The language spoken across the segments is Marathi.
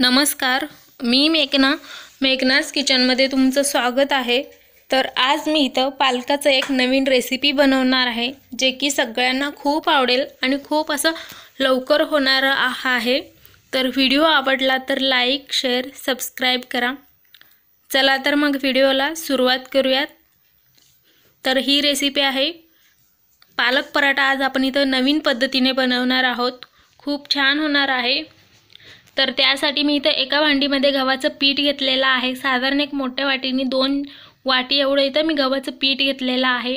नमस्कार मी मेघना मेघनास किचनमध्ये तुमचं स्वागत आहे तर आज मी इथं पालकाचं एक नवीन रेसिपी बनवणार आहे जे की सगळ्यांना खूप आवडेल आणि खूप असं लवकर होणारं आहे तर व्हिडिओ आवडला तर लाईक शेअर सबस्क्राईब करा चला तर मग व्हिडिओला सुरुवात करूयात तर ही रेसिपी आहे पालक पराठा आज आपण इथं नवीन पद्धतीने बनवणार आहोत खूप छान होणार आहे तर त्यासाठी मी इथं एका भांडीमध्ये गव्हाचं पीठ घेतलेलं आहे साधारण एक मोठ्या वाटीने दोन वाटी एवढं इथं मी गव्हाचं पीठ घेतलेलं आहे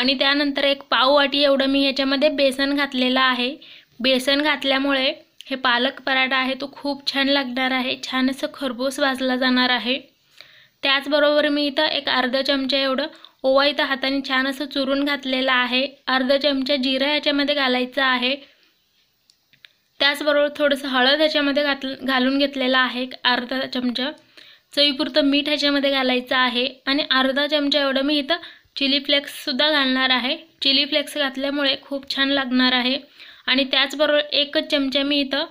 आणि त्यानंतर एक पाव वाटी एवढं मी याच्यामध्ये बेसन घातलेलं आहे बेसन घातल्यामुळे हे पालक पराठा आहे तो खूप छान लागणार आहे छान असं खरबूस भाजला जाणार आहे त्याचबरोबर मी इथं एक अर्धा चमचा एवढं ओवा इथं हाताने छान असं चुरून घातलेलं आहे अर्धा चमचा जिरा ह्याच्यामध्ये घालायचं आहे त्याचबरोबर थोडंसं हळद ह्याच्यामध्ये घात घालून घेतलेलं आहे अर्धा चमचा चवीपुरतं मीठ ह्याच्यामध्ये घालायचं आहे आणि अर्धा चमचा एवढं मी इथं चिली फ्लेक्ससुद्धा घालणार आहे चिली फ्लेक्स घातल्यामुळे खूप छान लागणार आहे आणि त्याचबरोबर एकच चमचा मी इथं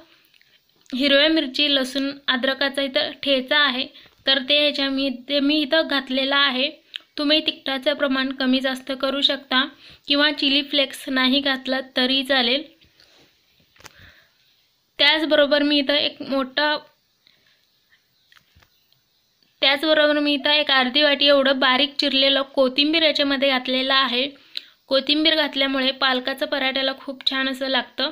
हिरव्या मिरची लसूण अद्रकाचा इथं ठेचा आहे तर ते ह्याच्या मी ते मी इथं घातलेलं आहे तुम्ही तिखटाचं प्रमाण कमी जास्त करू शकता किंवा चिली फ्लेक्स नाही घातला तरी चालेल त्याचबरोबर मी इथं एक मोठं त्याचबरोबर मी इथं एक अर्धी वाटी एवढं बारीक चिरलेलं कोथिंबीर याच्यामध्ये घातलेलं आहे कोथिंबीर घातल्यामुळे पालकाचं पराठ्याला खूप छान असं लागतं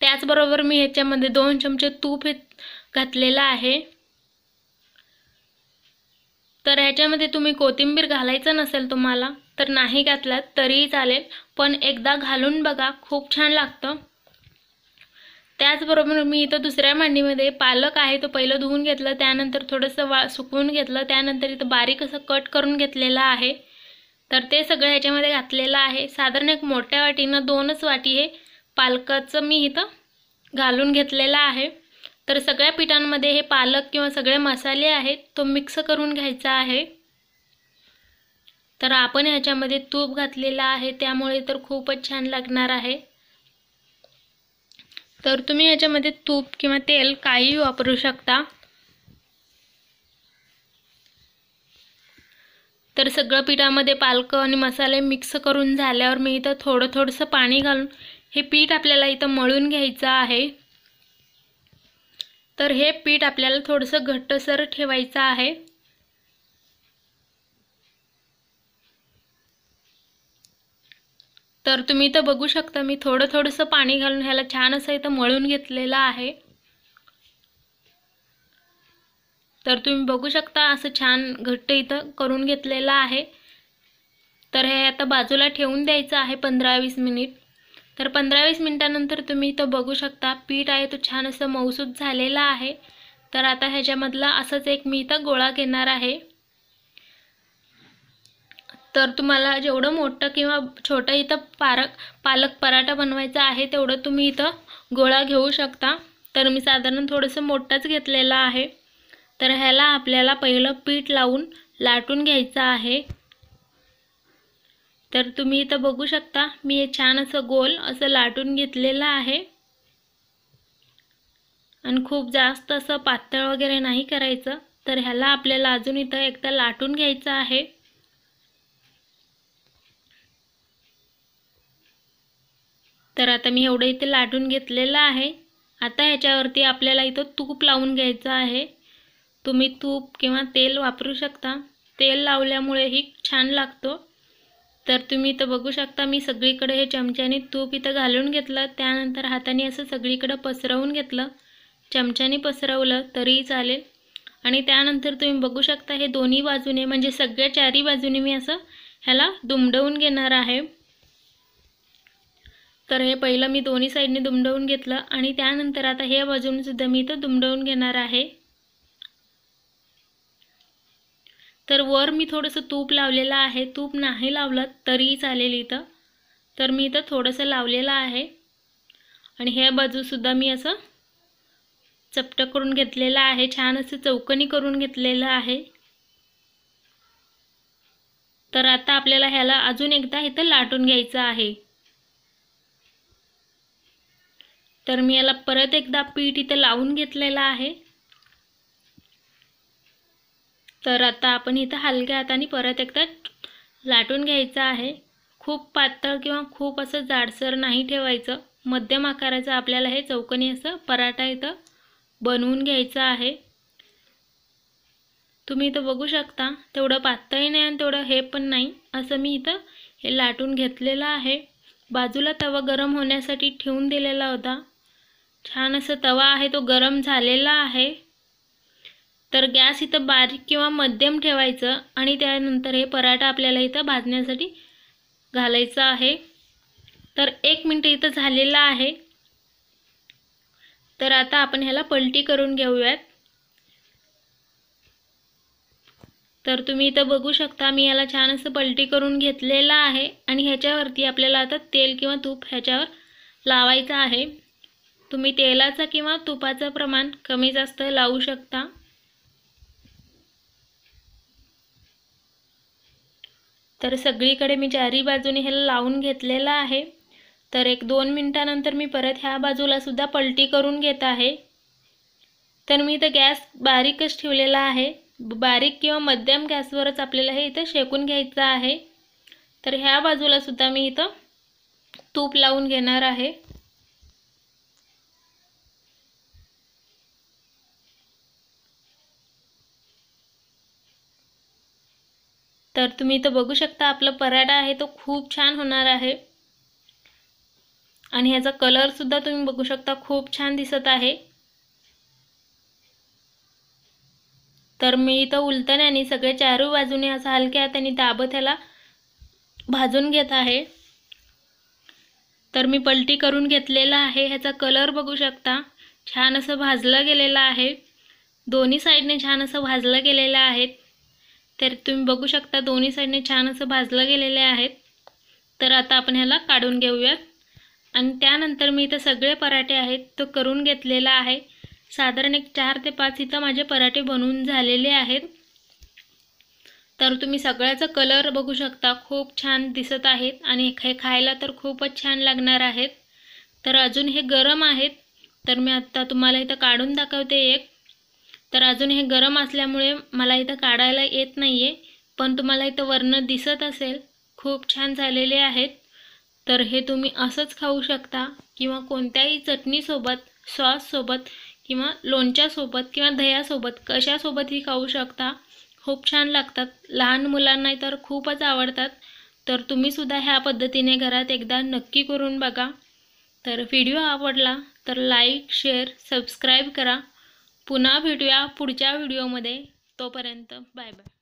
त्याचबरोबर मी ह्याच्यामध्ये दोन चमचे तूप हे घातलेलं आहे तर ह्याच्यामध्ये तुम्ही कोथिंबीर घालायचं नसेल तुम्हाला तर नाही घातलात तरीही चालेल पण एकदा घालून बघा खूप छान लागतं त्याचबरोबर मी इथं दुसऱ्या मांडीमध्ये पालक आहे तो पहिलं धुवून घेतलं त्यानंतर थोडंसं वा सुकवून घेतलं त्यानंतर इथं बारीक असं कट करून घेतलेलं आहे तर ते सगळं ह्याच्यामध्ये घातलेलं आहे साधारण एक मोठ्या वाटीनं दोनच वाटी हे पालकाचं मी इथं घालून घेतलेलं आहे तर सगळ्या पिठांमध्ये हे पालक किंवा सगळे मसाले आहेत तो मिक्स करून घ्यायचा आहे तर आपण ह्याच्यामध्ये तूप घातलेलं आहे त्यामुळे तर खूपच छान लागणार आहे तर तुम्ही याच्यामध्ये तूप किंवा तेल काही वापरू शकता तर सगळं पिठामध्ये पालक आणि मसाले मिक्स करून झाल्यावर मी इथं थोडं थोडंसं पाणी घालून हे पीठ आपल्याला इथं मळून घ्यायचं आहे तर हे पीठ आपल्याला थोडंसं घट्टसर ठेवायचं आहे तर तुम्ही इथं बघू शकता मी थोडं थोडंसं पाणी घालून ह्याला छान असं इथं मळून घेतलेलं आहे तर तुम्ही बघू शकता असं छान घट्ट इथं करून घेतलेलं आहे तर हे आता बाजूला ठेवून द्यायचं आहे पंधरा वीस मिनिट तर पंधरा वीस मिनिटानंतर तुम्ही इथं बघू शकता पीठ आहे तो छान असं मौसूद झालेला आहे तर आता ह्याच्यामधला असंच एक मी इथं गोळा घेणार आहे तर तुम्हाला जेवढं मोठं किंवा छोटं इथं पारक पालक पराठा बनवायचा आहे तेवढं तुम्ही इथं गोळा घेऊ शकता तर मी साधारण थोडंसं मोठंच घेतलेलं आहे तर ह्याला आपल्याला पहिलं पीठ लावून लाटून घ्यायचं आहे तर तुम्ही इथं बघू शकता मी हे छान असं गोल असं लाटून घेतलेलं आहे आणि खूप जास्त असं पातळ वगैरे नाही करायचं तर ह्याला आपल्याला अजून इथं एकदा लाटून घ्यायचं आहे तर आता मी एवढं इथे लाटून घेतलेलं आहे आता ह्याच्यावरती आपल्याला इथं तूप लावून घ्यायचं आहे तुम्ही तूप किंवा तेल वापरू शकता तेल लावल्यामुळेही छान लागतो तर तुम्ही इथं बघू शकता मी सगळीकडे हे चमच्याने तूप इथं घालून घेतलं त्यानंतर हाताने असं सगळीकडं पसरवून घेतलं चमच्याने पसरवलं तरीही चालेल आणि त्यानंतर तुम्ही बघू शकता हे दोन्ही बाजूने म्हणजे सगळ्या चारी बाजूने मी असं ह्याला दुमडवून घेणार आहे तर हे पहिलं मी दोन्ही साईडने दुमडवून घेतलं आणि त्यानंतर आता हे बाजूनसुद्धा मी इथं दुमडवून घेणार आहे तर वर मी थोडंसं तूप लावलेलं आहे तूप नाही लावलं तरीही चालेल इथं तर मी इथं थोडंसं लावलेलं आहे आणि ह्या बाजूसुद्धा मी असं चपटं करून घेतलेलं आहे छान असं चौकणी करून घेतलेलं आहे तर आता आपल्याला ह्याला अजून एकदा इथं लाटून घ्यायचं आहे तर मी याला परत एकदा पीठ इथं लावून घेतलेलं आहे तर आता आपण इथं हलक्या हाताने परत एकदा लाटून घ्यायचं आहे खूप पातळ किंवा खूप असं जाडसर नाही ठेवायचं मध्यम आकाराचं आपल्याला हे चौकनी असं पराठा इथं बनवून घ्यायचं आहे तुम्ही इथं बघू शकता तेवढं पातळही नाही आणि तेवढं हे पण नाही असं मी इथं हे लाटून घेतलेलं आहे बाजूला तवा गरम होण्यासाठी ठेवून दिलेला होता छान असं तवा आहे तो गरम झालेला आहे तर गॅस इथं बारीक किंवा मध्यम ठेवायचं आणि त्यानंतर हे पराठा आपल्याला इथं भाजण्यासाठी घालायचं आहे तर एक मिनटं इथं झालेला आहे तर आता आपण ह्याला पलटी करून घेऊयात तर तुम्ही इथं बघू शकता मी ह्याला छान असं पलटी करून घेतलेला आहे आणि ह्याच्यावरती आपल्याला आता तेल किंवा तूप ह्याच्यावर लावायचं आहे तुम्ही तेलाचं किंवा तुपाचं प्रमाण कमी जास्त लावू शकता तर सगळीकडे मी चारी बाजूने हे लावून घेतलेलं आहे तर एक दोन मिनटानंतर मी परत ह्या बाजूला सुद्धा पलटी करून घेत आहे तर मी इथं गॅस बारीकच ठेवलेला आहे बारीक किंवा मध्यम गॅसवरच आपल्याला हे इथं शेकून घ्यायचं आहे तर ह्या बाजूला सुद्धा मी इथं तूप लावून घेणार आहे तर तुम्ही इथं बघू शकता आपला पराठा आहे तो खूप छान होणार आहे आणि ह्याचा कलरसुद्धा तुम्ही बघू शकता खूप छान दिसत आहे तर मी इथं उलतण्याने सगळे चारू बाजूने असा हलक्या हाताने दाबत ह्याला भाजून घेत आहे तर मी पलटी करून घेतलेला आहे ह्याचा कलर बघू शकता छान असं भाजलं गेलेलं आहे दोन्ही साईडने छान असं भाजलं गेलेलं आहे तर तुम्ही बघू शकता दोन्ही साईडने छान असं भाजलं गेलेले आहेत तर आता आपण ह्याला काढून घेऊयात आणि त्यानंतर मी इथं सगळे पराठे आहेत तो करून घेतलेला आहे साधारण एक चार ते पाच इथं माझे पराठे बनवून झालेले आहेत तर तुम्ही सगळ्याचा कलर बघू शकता खूप छान दिसत आहेत आणि हे खायला तर खूपच छान लागणार आहेत तर अजून हे गरम आहेत तर मी आत्ता तुम्हाला इथं काढून दाखवते एक तर अजून हे गरम असल्यामुळे मला इथं काढायला येत नाही आहे पण तुम्हाला इथं वर्ण दिसत असेल खूप छान झालेले आहेत तर हे तुम्ही असंच खाऊ शकता किंवा कोणत्याही चटणीसोबत सॉससोबत किंवा लोणच्यासोबत किंवा दह्यासोबत कशासोबतही खाऊ शकता खूप छान लागतात लहान मुलांना तर खूपच आवडतात तर तुम्हीसुद्धा ह्या पद्धतीने घरात एकदा नक्की करून बघा तर व्हिडिओ आवडला तर लाईक शेअर सबस्क्राईब करा पुन्हा भेटूया पुढच्या व्हिडिओमध्ये तोपर्यंत बाय बाय